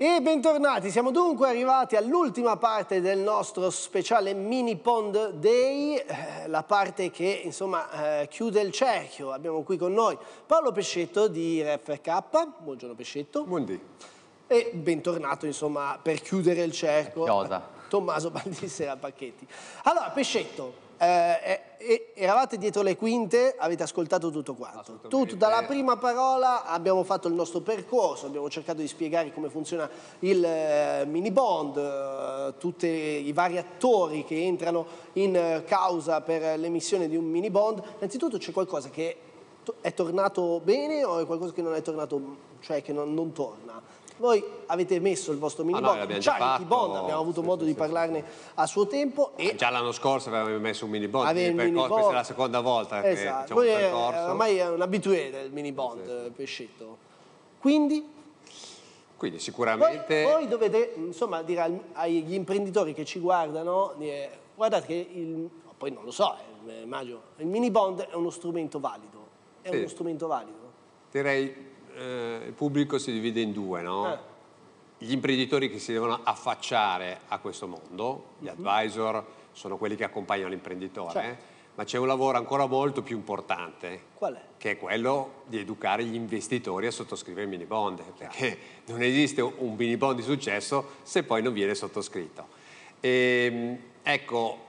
E bentornati, siamo dunque arrivati all'ultima parte del nostro speciale Mini Pond Day, eh, la parte che insomma eh, chiude il cerchio. Abbiamo qui con noi Paolo Pescetto di RFK. Buongiorno Pescetto. Buondì. E bentornato insomma per chiudere il cerchio. Cosa? Tommaso Baldissera Pacchetti. Allora Pescetto, eh, eh eravate dietro le quinte, avete ascoltato tutto quanto. Tutto, dalla eh. prima parola abbiamo fatto il nostro percorso, abbiamo cercato di spiegare come funziona il eh, mini bond, eh, tutti i vari attori che entrano in causa per l'emissione di un mini bond. Innanzitutto c'è qualcosa che è tornato bene o è qualcosa che non è tornato, cioè che non, non torna? Voi avete messo il vostro mini ah, bond, no, già fatto, bond, abbiamo avuto sì, modo sì, di parlarne a suo tempo. E già l'anno scorso avevamo messo un mini bond, il mini bond. questa è la seconda volta esatto. che diciamo, Voi è, eh, ormai è un abitué del mini bond, Pescetto. Quindi quindi sicuramente... Voi, voi, dovete insomma dire agli imprenditori che ci guardano, guardate che il, poi non lo so, eh, immagino, il mini bond è uno strumento valido, è sì. uno strumento valido. Direi eh, il pubblico si divide in due, no? Eh. Gli imprenditori che si devono affacciare a questo mondo, gli mm-hmm. advisor, sono quelli che accompagnano l'imprenditore, certo. Eh? ma c'è un lavoro ancora molto più importante. Qual è? Che è quello di educare gli investitori a sottoscrivere il mini bond, perché non esiste un mini bond di successo se poi non viene sottoscritto. E, ehm, ecco,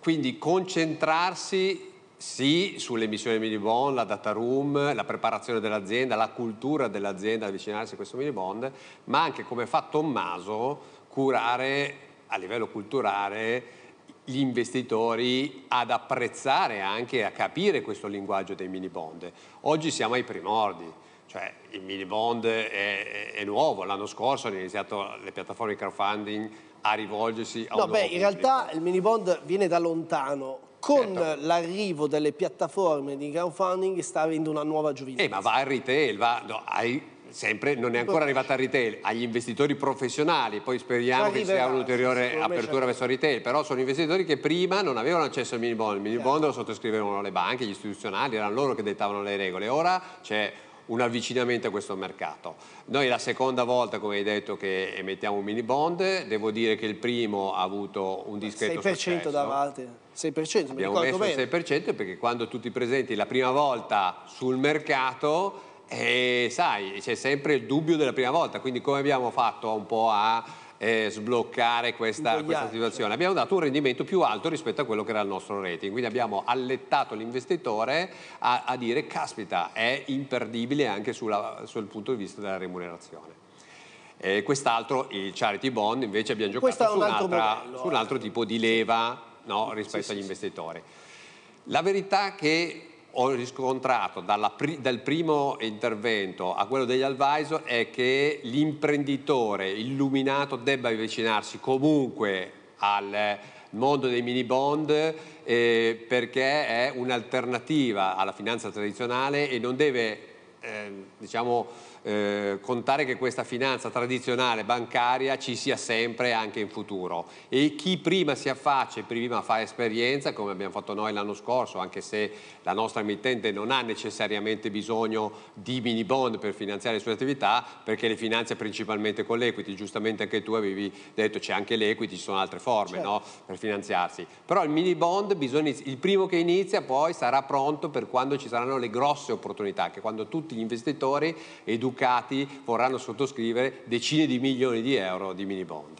quindi concentrarsi sì sull'emissione mini bond, la data room, la preparazione dell'azienda, la cultura dell'azienda avvicinarsi a questo mini bond, ma anche come fa Tommaso curare a livello culturale gli investitori ad apprezzare anche a capire questo linguaggio dei mini bond. Oggi siamo ai primordi, cioè il mini bond è, è, è nuovo, l'anno scorso hanno iniziato le piattaforme di crowdfunding a rivolgersi a no, un beh, in realtà il mini bond viene da lontano con certo. l'arrivo delle piattaforme di crowdfunding sta avendo una nuova giovinezza. Eh, ma va al retail, va no, ai sempre, non è ancora arrivata a retail, agli investitori professionali, poi speriamo Arriverà, che sia un'ulteriore sì, apertura certo. verso retail, però sono investitori che prima non avevano accesso al mini bond, il mini bond lo sottoscrivevano le banche, gli istituzionali, erano loro che dettavano le regole, ora c'è un avvicinamento a questo mercato. Noi è la seconda volta, come hai detto, che emettiamo un mini bond, devo dire che il primo ha avuto un discreto 6% successo. davanti, 6%, Abbiamo messo bene. il 6% perché quando tu ti presenti la prima volta sul mercato, eh, sai, c'è sempre il dubbio della prima volta, quindi come abbiamo fatto un po' a eh, sbloccare questa, questa, situazione. Abbiamo dato un rendimento più alto rispetto a quello che era il nostro rating, quindi abbiamo allettato l'investitore a, a, dire caspita è imperdibile anche sulla, sul punto di vista della remunerazione. Eh, quest'altro, il charity bond, invece abbiamo giocato su un, modello, su un, altro eh. tipo di leva no, rispetto sì, agli investitori. La verità che ho riscontrato pri dal primo intervento a quello degli advisor è che l'imprenditore illuminato debba avvicinarsi comunque al mondo dei mini bond eh, perché è un'alternativa alla finanza tradizionale e non deve eh, diciamo, eh, contare che questa finanza tradizionale bancaria ci sia sempre anche in futuro e chi prima si affaccia e prima fa esperienza come abbiamo fatto noi l'anno scorso anche se la nostra emittente non ha necessariamente bisogno di mini bond per finanziare le sue attività perché le finanzia principalmente con l'equity giustamente anche tu avevi detto c'è anche l'equity ci sono altre forme certo. no, per finanziarsi però il mini bond bisogna, il primo che inizia poi sarà pronto per quando ci saranno le grosse opportunità che quando tutti gli investitori educano educati vorranno sottoscrivere decine di milioni di euro di mini bond.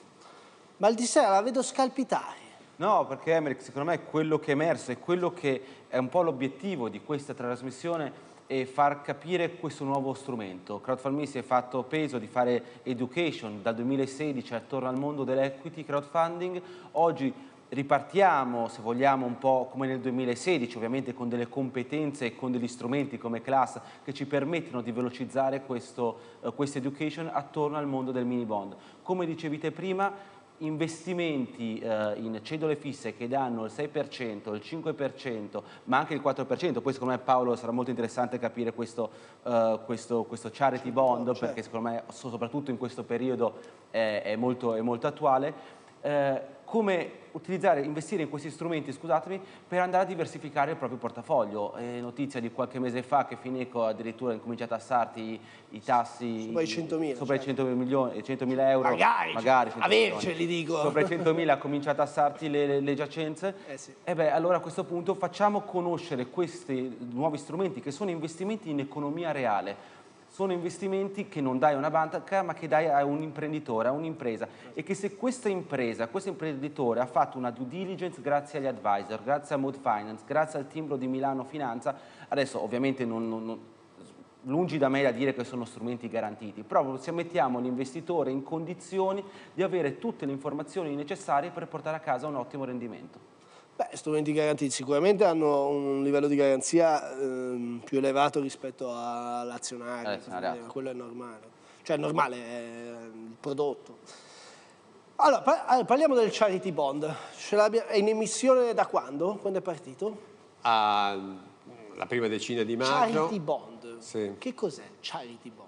Ma il di la vedo scalpitare. No, perché Emmerich secondo me è quello che è emerso, è quello che è un po' l'obiettivo di questa trasmissione e far capire questo nuovo strumento. CrowdFundMe si è fatto peso di fare education dal 2016 attorno al mondo dell'equity crowdfunding, oggi ripartiamo, se vogliamo, un po' come nel 2016, ovviamente con delle competenze e con degli strumenti come class che ci permettono di velocizzare questo, eh, questa education attorno al mondo del mini bond. Come dicevi te prima, investimenti eh, in cedole fisse che danno il 6%, il 5%, ma anche il 4%, poi secondo me Paolo sarà molto interessante capire questo, eh, questo, questo charity certo, bond, certo. perché secondo me soprattutto in questo periodo è, è, molto, è molto attuale, eh, come utilizzare, investire in questi strumenti, scusatemi, per andare a diversificare il proprio portafoglio. È eh, notizia di qualche mese fa che Fineco addirittura incomincia a tassarti i tassi sopra i 100.000 sopra i 100 cioè. milioni, 100.000 euro. Magari, magari cioè, averceli dico. Sopra i 100.000 ha cominciato a tassarti le, le, le giacenze. Eh sì. E eh beh, allora a questo punto facciamo conoscere questi nuovi strumenti che sono investimenti in economia reale sono investimenti che non dai a una banca ma che dai a un imprenditore, a un'impresa e che se questa impresa, questo imprenditore ha fatto una due diligence grazie agli advisor, grazie a Mood Finance, grazie al timbro di Milano Finanza, adesso ovviamente non, non, lungi da me da dire che sono strumenti garantiti, però se mettiamo l'investitore in condizioni di avere tutte le informazioni necessarie per portare a casa un ottimo rendimento. Beh, strumenti garantiti sicuramente hanno un livello di garanzia eh, Ehm, più elevato rispetto a Lazionaria, eh, quello è normale. Cioè è normale, è il prodotto. Allora, parliamo del Charity Bond. è in emissione da quando? Quando è partito? Ah, la prima decina di maggio. Charity Bond. Sì. Che cos'è Charity Bond?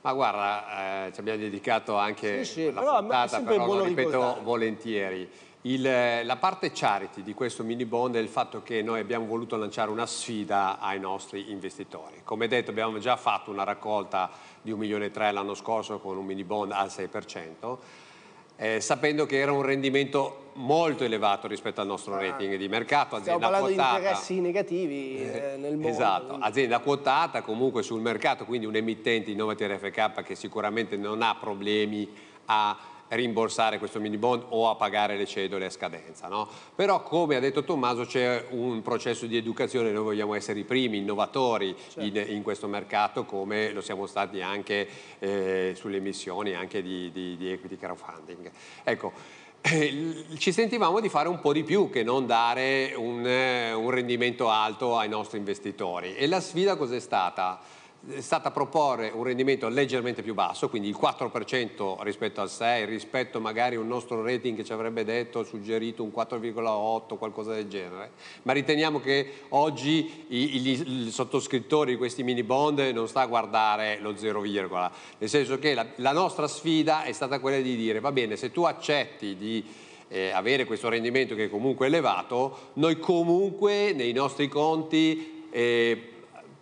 Ma guarda, eh, ci abbiamo dedicato anche sì, sì, la però puntata, però lo ripeto volentieri. Il, la parte charity di questo mini bond è il fatto che noi abbiamo voluto lanciare una sfida ai nostri investitori. Come detto abbiamo già fatto una raccolta di 1 milione e 3 l'anno scorso con un mini bond al 6%, eh, sapendo che era un rendimento molto elevato rispetto al nostro ah, rating di mercato. Azienda stiamo parlando quotata, di interessi negativi eh, eh, nel mondo. Esatto, azienda quotata comunque sul mercato, quindi un emittente Nova TRFK che sicuramente non ha problemi a rimborsare questo mini bond o a pagare le cedole a scadenza. No? Però come ha detto Tommaso c'è un processo di educazione, noi vogliamo essere i primi, innovatori certo. in, in, questo mercato come lo siamo stati anche eh, sulle emissioni anche di, di, di equity crowdfunding. Ecco, eh, ci sentivamo di fare un po' di più che non dare un, eh, un rendimento alto ai nostri investitori. E la sfida cos'è stata? è stata proporre un rendimento leggermente più basso, quindi il 4% rispetto al 6, rispetto magari a un nostro rating che ci avrebbe detto, suggerito un 4,8, qualcosa del genere, ma riteniamo che oggi il sottoscrittore di questi mini bond non sta a guardare lo 0, nel senso che la, la nostra sfida è stata quella di dire, va bene, se tu accetti di... Eh, avere questo rendimento che è comunque elevato, noi comunque nei nostri conti eh,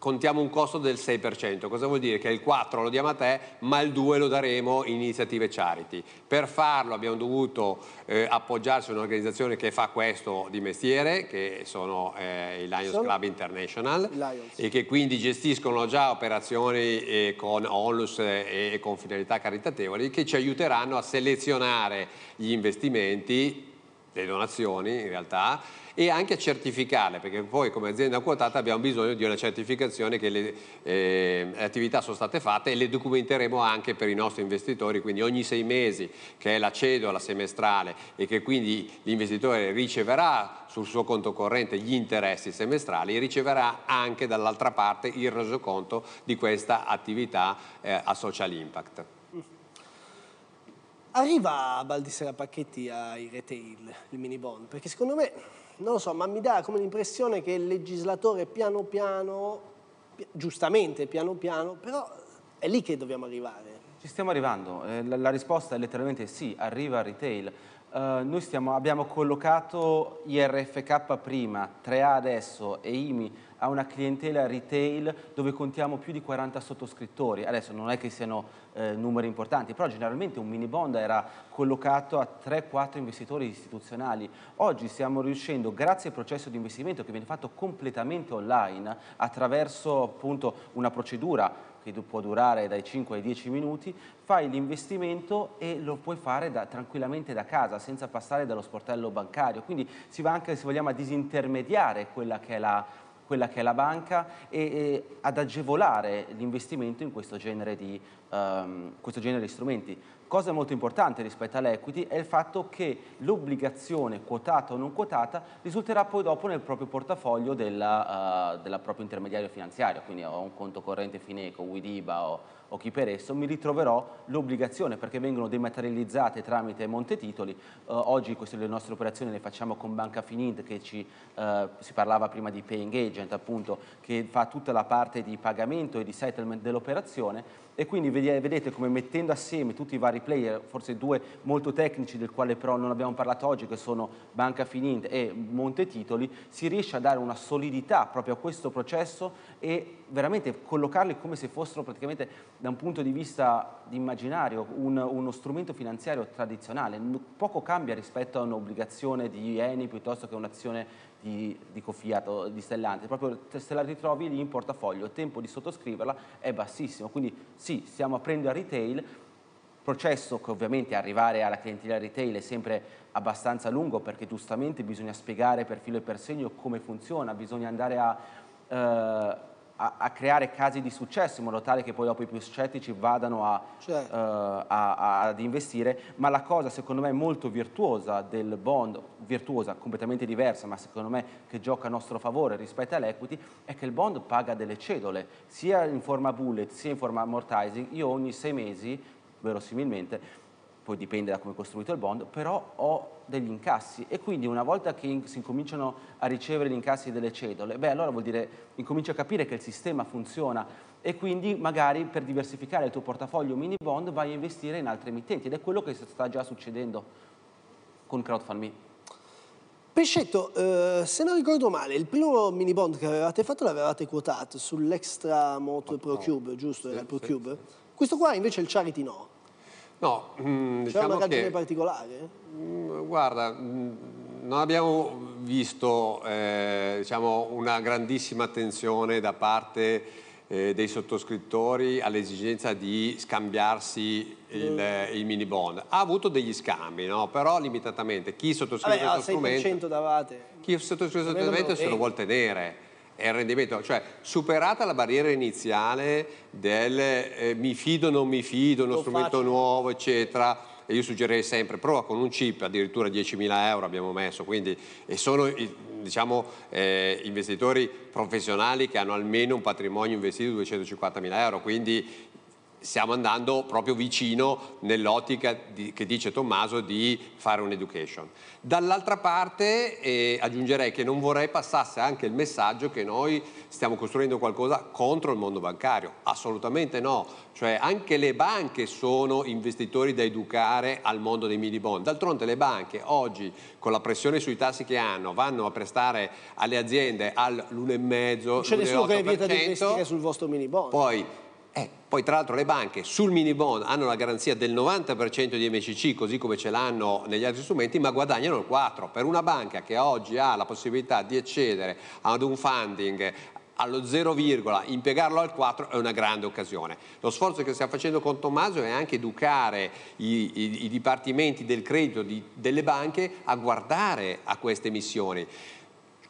contiamo un costo del 6%. Cosa vuol dire? Che il 4 lo diamo a te, ma il 2 lo daremo in iniziative charity. Per farlo abbiamo dovuto eh, appoggiarci a un'organizzazione che fa questo di mestiere, che sono eh, i Lions Club International, Lions. e che quindi gestiscono già operazioni eh, con onlus eh, e con finalità caritatevoli, che ci aiuteranno a selezionare gli investimenti le donazioni in realtà e anche a certificarle perché poi come azienda quotata abbiamo bisogno di una certificazione che le, eh, attività sono state fatte e le documenteremo anche per i nostri investitori quindi ogni sei mesi che è la cedola semestrale e che quindi l'investitore riceverà sul suo conto corrente gli interessi semestrali riceverà anche dall'altra parte il resoconto di questa attività eh, a social impact. Arriva a Baldissera Pacchetti ai retail, il mini bond, perché secondo me, non lo so, ma mi dà come l'impressione che il legislatore piano piano, giustamente piano piano, però è lì che dobbiamo arrivare. Ci stiamo arrivando, eh, la, la risposta è letteralmente sì, arriva al retail. Uh, noi stiamo, abbiamo collocato IRFK prima, 3A adesso e IMI a una clientela retail dove contiamo più di 40 sottoscrittori. Adesso non è che siano eh, numeri importanti, però generalmente un mini bond era collocato a 3-4 investitori istituzionali. Oggi stiamo riuscendo, grazie al processo di investimento che viene fatto completamente online, attraverso appunto una procedura che può durare dai 5 ai 10 minuti, fai l'investimento e lo puoi fare da, tranquillamente da casa, senza passare dallo sportello bancario. Quindi si va anche, se vogliamo, a disintermediare quella che è la quella che è la banca e, e ad agevolare l'investimento in questo genere, di, um, questo genere di strumenti. Cosa molto importante rispetto all'equity è il fatto che l'obbligazione quotata o non quotata risulterà poi dopo nel proprio portafoglio della, uh, della proprio intermediario finanziario, quindi ho un conto corrente Fineco, Widiba o, o chi per esso, mi ritroverò l'obbligazione perché vengono dematerializzate tramite montetitoli. Uh, eh, oggi queste le nostre operazioni le facciamo con Banca Finint che ci, uh, si parlava prima di paying agent appunto, che fa tutta la parte di pagamento e di settlement dell'operazione e quindi vedete come mettendo assieme tutti i vari player, forse due molto tecnici del quale però non abbiamo parlato oggi che sono Banca Finint e Monte Titoli, si riesce a dare una solidità proprio a questo processo e veramente collocarli come se fossero praticamente da un punto di vista immaginario un, uno strumento finanziario tradizionale, poco cambia rispetto a un'obbligazione di ieni piuttosto che un'azione di, di Cofiato, di Stellantis, proprio se la ritrovi lì in portafoglio, il tempo di sottoscriverla è bassissimo, quindi sì, stiamo aprendo a retail, processo che ovviamente arrivare alla clientela retail è sempre abbastanza lungo perché giustamente bisogna spiegare per filo e per segno come funziona, bisogna andare a... Eh, a, a, creare casi di successo in modo tale che poi dopo i più scettici vadano a, certo. uh, a, ad investire, ma la cosa secondo me molto virtuosa del bond, virtuosa, completamente diversa, ma secondo me che gioca a nostro favore rispetto all'equity, è che il bond paga delle cedole, sia in forma bullet sia in forma amortizing, io ogni sei mesi, verosimilmente, poi dipende da come è costruito il bond, però ho degli incassi e quindi una volta che si incominciano a ricevere gli incassi delle cedole, beh allora vuol dire incomincio a capire che il sistema funziona e quindi magari per diversificare il tuo portafoglio mini bond vai a investire in altri emittenti ed è quello che sta già succedendo con CrowdFundMe. Pescetto, eh, se non ricordo male, il primo mini bond che avevate fatto l'avevate quotato sull'Extra Moto Pro Cube, giusto? Sì, Pro Cube. Sì, sì. Questo qua invece il Charity no. No, mm, diciamo una canzone che, particolare? Mm, guarda, mm, non abbiamo visto eh, diciamo, una grandissima attenzione da parte eh, dei sottoscrittori all'esigenza di scambiarsi il, mm. Eh, il, mini bond. Ha avuto degli scambi, no? però limitatamente. Chi sottoscrive Vabbè, questo strumento... davate. Chi sottoscrive questo strumento se lo vuol tenere è il rendimento, cioè superata la barriera iniziale del eh, mi fido, non mi fido, uno Lo strumento faccio. nuovo, eccetera, e io suggerirei sempre prova con un chip addirittura 10.000 euro abbiamo messo quindi e sono diciamo eh, investitori professionali che hanno almeno un patrimonio investito di 250.000 euro quindi stiamo andando proprio vicino nell'ottica di, che dice Tommaso di fare un'education. Dall'altra parte eh, aggiungerei che non vorrei passasse anche il messaggio che noi stiamo costruendo qualcosa contro il mondo bancario, assolutamente no, cioè anche le banche sono investitori da educare al mondo dei mini bond, d'altronde le banche oggi con la pressione sui tassi che hanno vanno a prestare alle aziende all'1,5%, non c'è nessuno che vieta di investire sul vostro mini bond. Poi eh, poi tra l'altro le banche sul mini bond hanno la garanzia del 90% di MCC così come ce l'hanno negli altri strumenti ma guadagnano il 4%. Per una banca che oggi ha la possibilità di accedere ad un funding allo 0, impiegarlo al 4 è una grande occasione. Lo sforzo che stiamo facendo con Tommaso è anche educare i, i, i dipartimenti del credito di, delle banche a guardare a queste missioni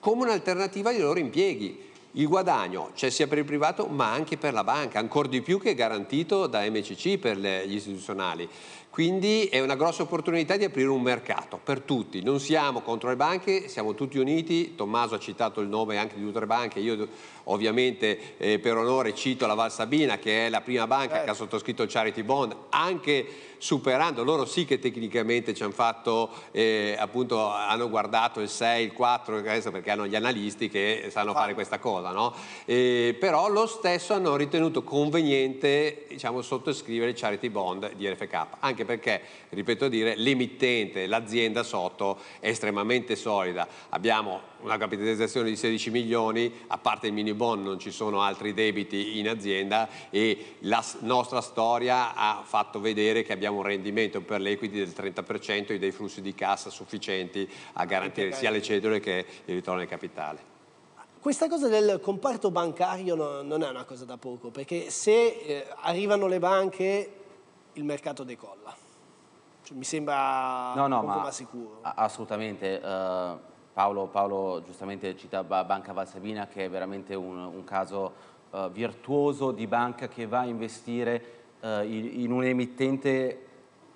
come un'alternativa ai loro impieghi il guadagno c'è cioè sia per il privato ma anche per la banca, ancora di più che garantito da MCC per gli istituzionali. Quindi è una grossa opportunità di aprire un mercato per tutti. Non siamo contro le banche, siamo tutti uniti. Tommaso ha citato il nome anche di tutte le banche. Io ovviamente eh, per onore cito la Val Sabina che è la prima banca eh. che ha certo. sottoscritto il charity bond anche superando, loro sì che tecnicamente ci hanno fatto, eh, appunto hanno guardato il 6, il 4, eh, perché hanno gli analisti che sanno ah. fare questa cosa, no? Eh, però lo stesso hanno ritenuto conveniente diciamo, sottoscrivere il charity bond di RFK, anche perché, ripeto a dire, l'emittente, l'azienda sotto è estremamente solida. Abbiamo una capitalizzazione di 16 milioni, a parte il mini bond non ci sono altri debiti in azienda e la nostra storia ha fatto vedere che abbiamo un rendimento per l'equity del 30% e dei flussi di cassa sufficienti a garantire sia le cedole che il ritorno del capitale. Questa cosa del comparto bancario no, non è una cosa da poco, perché se eh, arrivano le banche il mercato decolla. Cioè, mi sembra no, no, ma, ma, sicuro. Assolutamente. Uh Paolo, Paolo giustamente citava Banca Valsabina che è veramente un, un caso uh, virtuoso di banca che va a investire uh, eh, in, in un emittente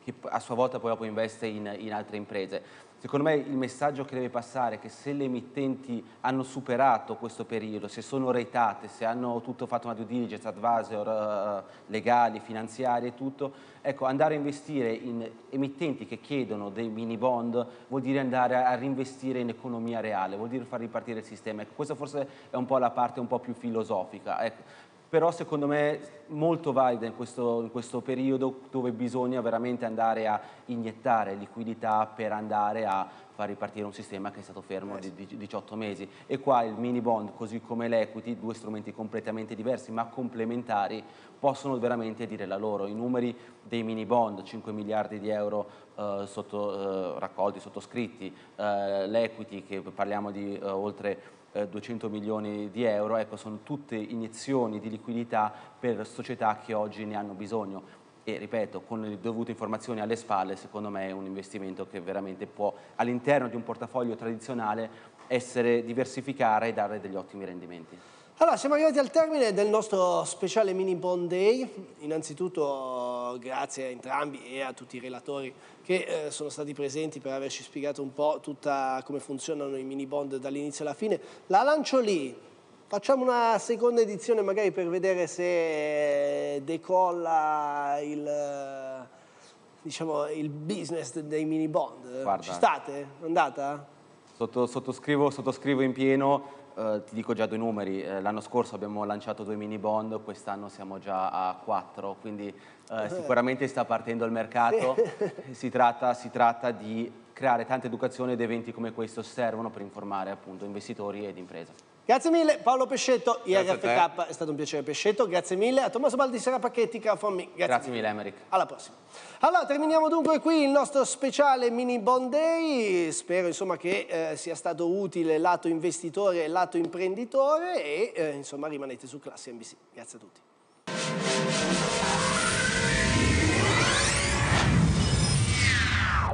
che a sua volta poi dopo investe in, in altre imprese. Secondo me il messaggio che deve passare è che se le emittenti hanno superato questo periodo, se sono reitate, se hanno tutto fatto una due diligence, advisor, uh, legali, finanziarie e tutto, ecco andare a investire in emittenti che chiedono dei mini bond vuol dire andare a reinvestire in economia reale, vuol dire far ripartire il sistema. Ecco, questa forse è un po' la parte un po' più filosofica. Ecco, però secondo me molto valida in questo, in questo, periodo dove bisogna veramente andare a iniettare liquidità per andare a far ripartire un sistema che è stato fermo eh di, di 18 mesi e qua il mini bond così come l'equity, due strumenti completamente diversi ma complementari possono veramente dire la loro, i numeri dei mini bond, 5 miliardi di euro eh, sotto, eh, raccolti, sottoscritti, eh, l'equity che parliamo di eh, oltre eh, 200 milioni di euro, ecco, sono tutte iniezioni di liquidità per società che oggi ne hanno bisogno. E ripeto, con le dovute informazioni alle spalle, secondo me è un investimento che veramente può, all'interno di un portafoglio tradizionale, essere diversificare e dare degli ottimi rendimenti. Allora, siamo arrivati al termine del nostro speciale Mini Bond Day. Innanzitutto grazie a entrambi e a tutti i relatori che eh, sono stati presenti per averci spiegato un po' tutta come funzionano i mini bond dall'inizio alla fine. La lancio lì, Facciamo una seconda edizione magari per vedere se decolla il, diciamo, il business dei mini bond. Guarda, Ci state? Andata? Sotto, sottoscrivo, sottoscrivo in pieno eh, ti dico già due numeri, eh, l'anno scorso abbiamo lanciato due mini bond, quest'anno siamo già a quattro, quindi eh, eh. sicuramente sta partendo il mercato, si, tratta, si, tratta, di creare tanta educazione ed eventi come questo servono per informare appunto investitori ed imprese. Grazie mille Paolo Pescetto, IRFK, è stato un piacere Pescetto, grazie mille a Tommaso Baldi, Sera Pacchetti, caro grazie, grazie mille Emerick. Alla prossima. Allora, terminiamo dunque qui il nostro speciale mini Bond Day, spero insomma che eh, sia stato utile lato investitore e lato imprenditore e eh, insomma rimanete su Classi NBC. Grazie a tutti.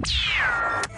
Yeah.